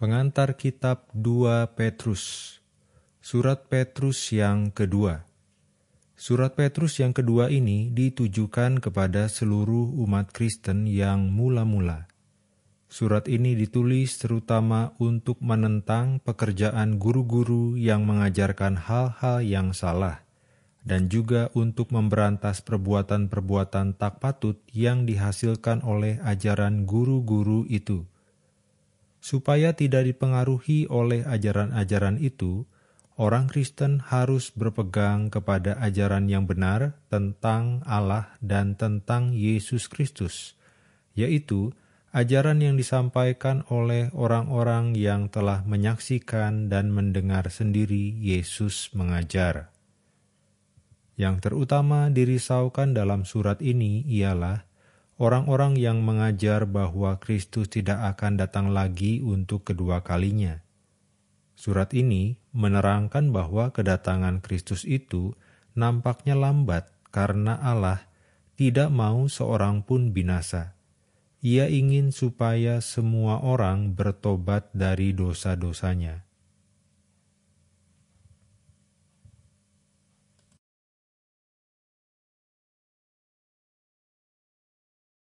Pengantar Kitab 2 Petrus Surat Petrus yang kedua Surat Petrus yang kedua ini ditujukan kepada seluruh umat Kristen yang mula-mula. Surat ini ditulis terutama untuk menentang pekerjaan guru-guru yang mengajarkan hal-hal yang salah, dan juga untuk memberantas perbuatan-perbuatan tak patut yang dihasilkan oleh ajaran guru-guru itu. Supaya tidak dipengaruhi oleh ajaran-ajaran itu, orang Kristen harus berpegang kepada ajaran yang benar tentang Allah dan tentang Yesus Kristus, yaitu ajaran yang disampaikan oleh orang-orang yang telah menyaksikan dan mendengar sendiri Yesus mengajar. Yang terutama dirisaukan dalam surat ini ialah orang-orang yang mengajar bahwa Kristus tidak akan datang lagi untuk kedua kalinya. Surat ini menerangkan bahwa kedatangan Kristus itu nampaknya lambat karena Allah tidak mau seorang pun binasa. Ia ingin supaya semua orang bertobat dari dosa-dosanya.